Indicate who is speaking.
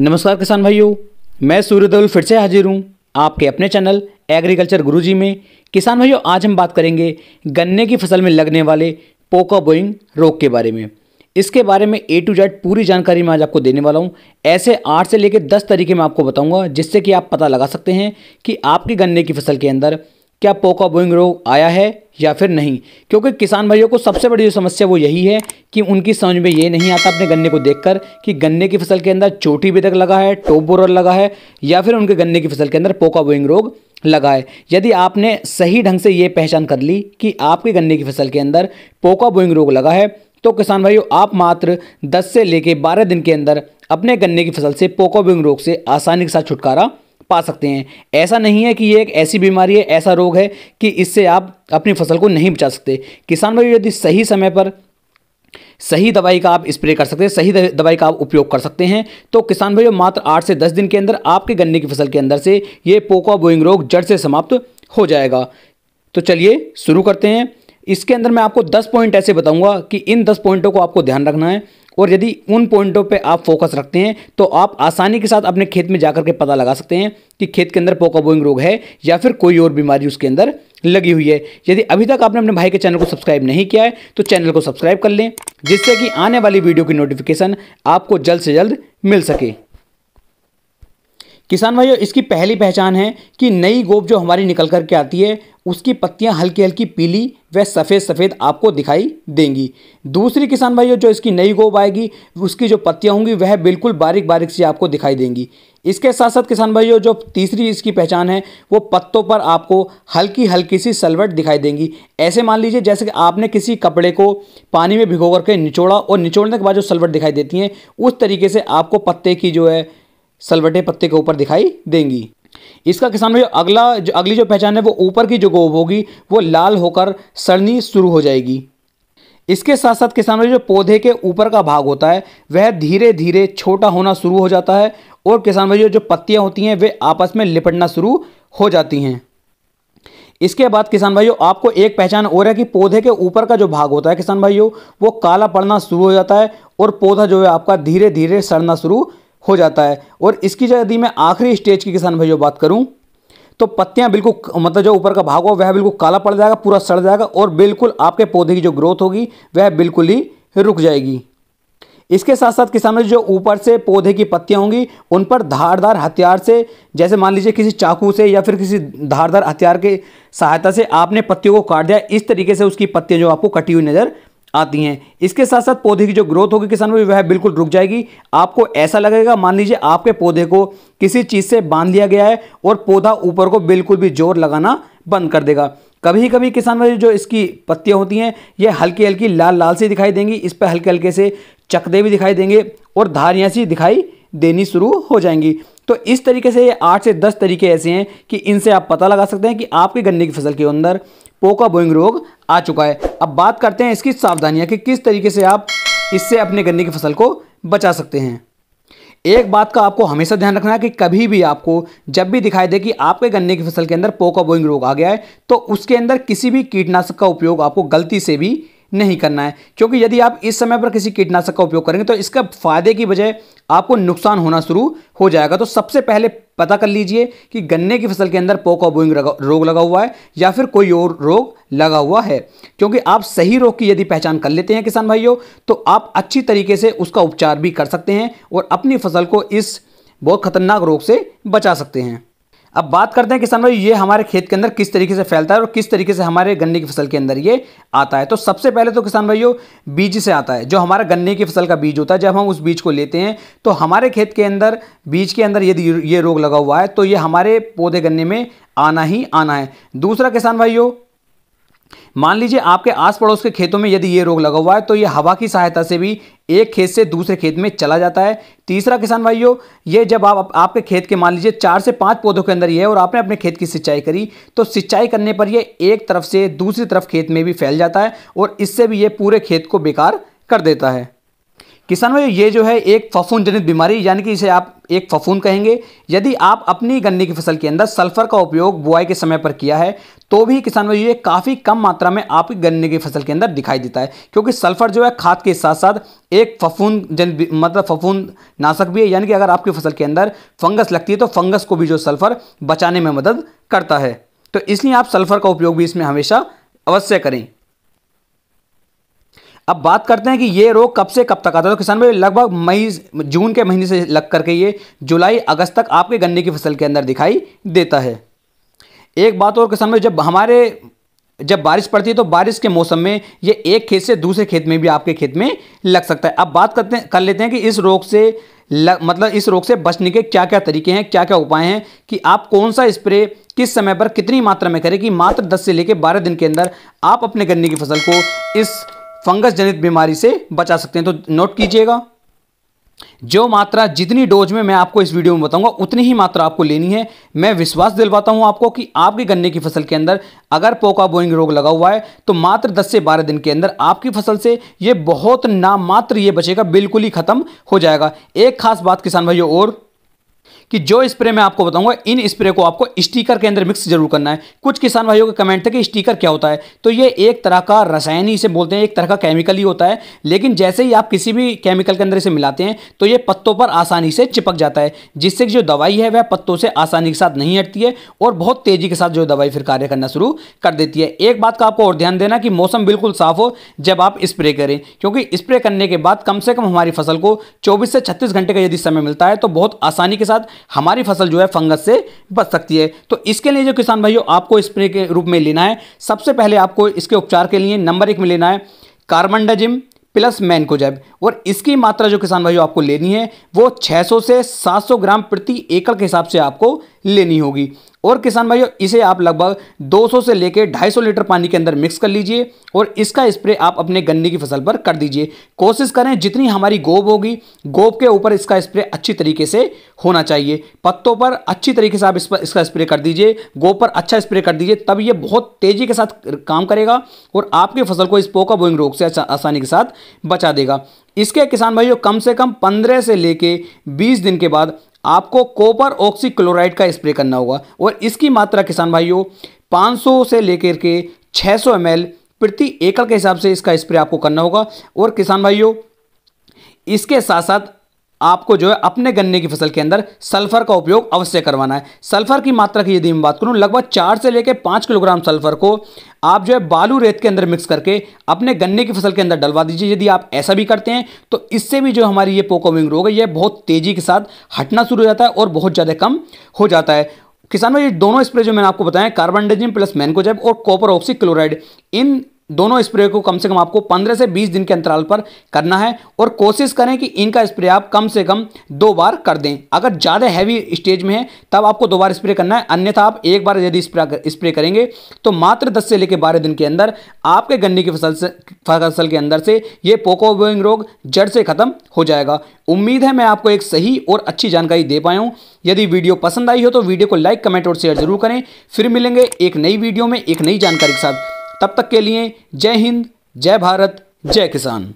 Speaker 1: नमस्कार किसान भाइयों मैं सूर्यदौल फिर से हाजिर हूँ आपके अपने चैनल एग्रीकल्चर गुरुजी में किसान भाइयों आज हम बात करेंगे गन्ने की फसल में लगने वाले पोका बोइंग रोग के बारे में इसके बारे में ए टू जेड पूरी जानकारी मैं आज आपको देने वाला हूँ ऐसे आठ से लेकर दस तरीके मैं आपको बताऊँगा जिससे कि आप पता लगा सकते हैं कि आपके गन्ने की फसल के अंदर क्या पोका बोइंग रोग आया है या फिर नहीं क्योंकि किसान भाइयों को सबसे बड़ी जो समस्या वो यही है कि उनकी समझ में ये नहीं आता अपने गन्ने को देखकर कि गन्ने की फसल के अंदर चोटी बेदक लगा है टोप बोरर लगा है या फिर उनके गन्ने की फसल के अंदर पोका बोइंग रोग लगा है यदि आपने सही ढंग से ये पहचान कर ली कि आपके गन्ने की फसल के अंदर पोका बोइंग रोग लगा है तो किसान भाइयों आप मात्र 10 से लेकर 12 दिन के अंदर अपने गन्ने की फसल से पोका बोइंग रोग से आसानी के साथ छुटकारा पा सकते हैं ऐसा नहीं है कि ये एक ऐसी बीमारी है ऐसा रोग है कि इससे आप अपनी फसल को नहीं बचा सकते किसान भाई यदि सही समय पर सही दवाई का आप स्प्रे कर सकते हैं सही दवाई का आप उपयोग कर सकते हैं तो किसान भाइयों मात्र आठ से दस दिन के अंदर आपके गन्ने की फसल के अंदर से ये पोका बोइंग रोग जड़ से समाप्त हो जाएगा तो चलिए शुरू करते हैं इसके अंदर मैं आपको दस पॉइंट ऐसे बताऊंगा कि इन दस पॉइंटों को आपको ध्यान रखना है और यदि उन पॉइंटों पे आप फोकस रखते हैं तो आप आसानी के साथ अपने खेत में जाकर के पता लगा सकते हैं कि खेत के अंदर पोका बोइंग रोग है या फिर कोई और बीमारी उसके अंदर लगी हुई है यदि अभी तक आपने अपने भाई के चैनल को सब्सक्राइब नहीं किया है तो चैनल को सब्सक्राइब कर लें जिससे कि आने वाली वीडियो की नोटिफिकेशन आपको जल्द से जल्द मिल सके किसान भाइयों इसकी पहली पहचान है कि नई गोप जो हमारी निकल करके आती है उसकी पत्तियां हल्की हल्की पीली व सफ़ेद सफ़ेद आपको दिखाई देंगी दूसरी किसान भाइयों जो इसकी नई गोब आएगी उसकी जो पत्तियां होंगी वह बिल्कुल बारीक बारीक सी आपको दिखाई देंगी इसके साथ साथ किसान भाइयों जो तीसरी इसकी पहचान है वो पत्तों पर आपको हल्की हल्की सी सलवट दिखाई देंगी ऐसे मान लीजिए जैसे कि आपने किसी कपड़े को पानी में भिगो करके निचोड़ा और निचोड़ने के बाद जो सलवट दिखाई देती हैं उस तरीके से आपको पत्ते की जो है सलवटे पत्ते के ऊपर दिखाई देंगी इसका किसान भाई अगला जो अगली जो पहचान है वो ऊपर की जो गोब होगी वो लाल होकर सड़नी शुरू हो जाएगी इसके साथ साथ किसान भाई जो पौधे के ऊपर का भाग होता है वह धीरे धीरे छोटा होना शुरू हो जाता है और किसान भाई जो जो पत्तियाँ होती हैं वे आपस में लिपटना शुरू हो जाती हैं इसके बाद किसान भाइयों आपको एक पहचान और है कि पौधे के ऊपर का जो भाग होता है किसान भाइयों वो काला पड़ना शुरू हो जाता है और पौधा जो है आपका धीरे धीरे सड़ना शुरू हो जाता है और इसकी जो यदि मैं आखिरी स्टेज की किसान भाइयों बात करूँ तो पत्तियां बिल्कुल मतलब जो ऊपर का भाग हो वह बिल्कुल काला पड़ जाएगा पूरा सड़ जाएगा और बिल्कुल आपके पौधे की जो ग्रोथ होगी वह बिल्कुल ही रुक जाएगी इसके साथ साथ किसान जो ऊपर से पौधे की पत्तियां होंगी उन पर धारदार हथियार से जैसे मान लीजिए किसी चाकू से या फिर किसी धारदार हथियार के सहायता से आपने पत्तियों को काट दिया इस तरीके से उसकी पत्तियां जो आपको कटी हुई नज़र आती हैं इसके साथ साथ पौधे की जो ग्रोथ होगी किसान में वह बिल्कुल रुक जाएगी आपको ऐसा लगेगा मान लीजिए आपके पौधे को किसी चीज़ से बांध लिया गया है और पौधा ऊपर को बिल्कुल भी जोर लगाना बंद कर देगा कभी कभी किसान में जो इसकी पत्तियाँ होती हैं ये हल्की हल्की लाल लाल सी दिखाई देंगी इस पर हल्के हल्के से चकदे भी दिखाई देंगे और धारियाँ सी दिखाई देनी शुरू हो जाएंगी तो इस तरीके से ये आठ से दस तरीके ऐसे हैं कि इनसे आप पता लगा सकते हैं कि आपके गन्ने की फसल के अंदर कोका बोइंग रोग आ चुका है अब बात करते हैं इसकी सावधानियाँ कि किस तरीके से आप इससे अपने गन्ने की फसल को बचा सकते हैं एक बात का आपको हमेशा ध्यान रखना है कि कभी भी आपको जब भी दिखाई दे कि आपके गन्ने की फसल के अंदर पोका बोइंग रोग आ गया है तो उसके अंदर किसी भी कीटनाशक का उपयोग आपको गलती से भी नहीं करना है क्योंकि यदि आप इस समय पर किसी कीटनाशक का उपयोग करेंगे तो इसका फायदे की बजाय आपको नुकसान होना शुरू हो जाएगा तो सबसे पहले पता कर लीजिए कि गन्ने की फसल के अंदर पोका बोइंग रोग लगा हुआ है या फिर कोई और रोग लगा हुआ है क्योंकि आप सही रोग की यदि पहचान कर लेते हैं किसान भाइयों तो आप अच्छी तरीके से उसका उपचार भी कर सकते हैं और अपनी फसल को इस बहुत खतरनाक रोग से बचा सकते हैं अब बात करते हैं किसान भाई ये हमारे खेत के अंदर किस तरीके से फैलता है और किस तरीके से हमारे गन्ने की फसल के अंदर ये आता है तो सबसे पहले तो किसान भाइयों बीज से आता है जो हमारा गन्ने की फसल का बीज होता है जब हम उस बीज को लेते हैं तो हमारे खेत के अंदर बीज के अंदर यदि ये रोग लगा हुआ है तो ये हमारे पौधे गन्ने में आना ही आना है दूसरा किसान भाइयों मान लीजिए आपके आस पड़ोस के खेतों में यदि ये रोग लगा हुआ है तो ये हवा की सहायता से भी एक खेत से दूसरे खेत में चला जाता है तीसरा किसान भाइयों ये जब आप आपके खेत के मान लीजिए चार से पाँच पौधों के अंदर ये है और आपने अपने खेत की सिंचाई करी तो सिंचाई करने पर ये एक तरफ से दूसरी तरफ खेत में भी फैल जाता है और इससे भी ये पूरे खेत को बेकार कर देता है किसान भाई ये जो है एक फफून जनित बीमारी यानी कि इसे आप एक फफून कहेंगे यदि आप अपनी गन्ने की फसल के अंदर सल्फर का उपयोग बुआई के समय पर किया है तो भी किसान भाई ये काफ़ी कम मात्रा में आपकी गन्ने की फसल के अंदर दिखाई देता है क्योंकि सल्फर जो है खाद के साथ साथ एक फफून जन मतलब फफून नाशक भी है यानी कि अगर आपकी फसल के अंदर फंगस लगती है तो फंगस को भी जो सल्फर बचाने में मदद करता है तो इसलिए आप सल्फर का उपयोग भी इसमें हमेशा अवश्य करें अब बात करते हैं कि ये रोग कब से कब तक आता है तो किसान भाई लगभग मई जून के महीने से लग करके ये जुलाई अगस्त तक आपके गन्ने की फसल के अंदर दिखाई देता है एक बात और किसान भाई जब हमारे जब बारिश पड़ती है तो बारिश के मौसम में ये एक खेत से दूसरे खेत में भी आपके खेत में लग सकता है अब बात करते कर लेते हैं कि इस रोग से लग, मतलब इस रोग से बचने के क्या क्या तरीके हैं क्या क्या उपाय हैं कि आप कौन सा स्प्रे किस समय पर कितनी मात्रा में करें कि मात्र 10 से लेकर 12 दिन के अंदर आप अपने गन्ने की फसल को इस फंगस जनित बीमारी से बचा सकते हैं तो नोट कीजिएगा जो मात्रा जितनी डोज में मैं आपको इस वीडियो में बताऊंगा उतनी ही मात्रा आपको लेनी है मैं विश्वास दिलवाता हूं आपको कि आपके गन्ने की फसल के अंदर अगर पोका बोइंग रोग लगा हुआ है तो मात्र 10 से 12 दिन के अंदर आपकी फसल से ये बहुत नाम मात्र ये बचेगा बिल्कुल ही खत्म हो जाएगा एक खास बात किसान भाइयों और कि जो स्प्रे मैं आपको बताऊंगा इन स्प्रे को आपको स्टीकर के अंदर मिक्स जरूर करना है कुछ किसान भाइयों के कमेंट थे कि स्टीकर क्या होता है तो ये एक तरह का रसायन ही इसे बोलते हैं एक तरह का केमिकल ही होता है लेकिन जैसे ही आप किसी भी केमिकल के अंदर इसे मिलाते हैं तो ये पत्तों पर आसानी से चिपक जाता है जिससे जो दवाई है वह पत्तों से आसानी के साथ नहीं हटती है और बहुत तेजी के साथ जो दवाई फिर कार्य करना शुरू कर देती है एक बात का आपको और ध्यान देना कि मौसम बिल्कुल साफ हो जब आप स्प्रे करें क्योंकि स्प्रे करने के बाद कम से कम हमारी फसल को चौबीस से छत्तीस घंटे का यदि समय मिलता है तो बहुत आसानी के साथ हमारी फसल जो है फंगस से बच सकती है तो इसके लिए जो किसान भाइयों आपको स्प्रे के रूप में लेना है सबसे पहले आपको इसके उपचार के लिए नंबर एक में लेना है कार्बनडाजिम प्लस मैनकोजैब और इसकी मात्रा जो किसान भाइयों आपको लेनी है वो 600 से 700 ग्राम प्रति एकड़ के हिसाब से आपको लेनी होगी और किसान भाइयों इसे आप लगभग 200 से लेकर 250 लीटर पानी के अंदर मिक्स कर लीजिए और इसका स्प्रे आप अपने गन्ने की फसल पर कर दीजिए कोशिश करें जितनी हमारी गोब होगी गोब के ऊपर इसका स्प्रे अच्छी तरीके से होना चाहिए पत्तों पर अच्छी तरीके से आप इस पर इसका स्प्रे कर दीजिए गोब पर अच्छा स्प्रे कर दीजिए तब ये बहुत तेज़ी के साथ काम करेगा और आपकी फसल को इस पोका बोइंग रोग से आसानी के साथ बचा देगा इसके किसान भाइयों कम से कम पंद्रह से लेके बीस दिन के बाद आपको कॉपर ऑक्सीक्लोराइड का स्प्रे करना होगा और इसकी मात्रा किसान भाइयों 500 से लेकर के 600 सौ प्रति एकड़ के हिसाब से इसका स्प्रे आपको करना होगा और किसान भाइयों इसके साथ साथ आपको जो है अपने गन्ने की फसल के अंदर सल्फर का उपयोग अवश्य करवाना है सल्फर की मात्रा की यदि मैं बात करूं लगभग चार से लेकर पाँच किलोग्राम सल्फर को आप जो है बालू रेत के अंदर मिक्स करके अपने गन्ने की फसल के अंदर डलवा दीजिए यदि आप ऐसा भी करते हैं तो इससे भी जो हमारी ये पोकोविंग रोग है ये बहुत तेज़ी के साथ हटना शुरू हो जाता है और बहुत ज़्यादा कम हो जाता है किसानों ये दोनों स्प्रे जो मैंने आपको बताया कार्बन डाइजिन प्लस मैनकोजैब और कॉपर ऑक्सी क्लोराइड इन दोनों स्प्रे को कम से कम आपको 15 से 20 दिन के अंतराल पर करना है और कोशिश करें कि इनका स्प्रे आप कम से कम दो बार कर दें अगर ज़्यादा हैवी स्टेज में है तब आपको दो बार स्प्रे करना है अन्यथा आप एक बार यदि स्प्रे करेंगे तो मात्र 10 से लेकर 12 दिन के अंदर आपके गन्ने की फसल से फसल के अंदर से ये पोकोबोइंग रोग जड़ से ख़त्म हो जाएगा उम्मीद है मैं आपको एक सही और अच्छी जानकारी दे पाया हूँ यदि वीडियो पसंद आई हो तो वीडियो को लाइक कमेंट और शेयर जरूर करें फिर मिलेंगे एक नई वीडियो में एक नई जानकारी के साथ तब तक के लिए जय हिंद जय भारत जय किसान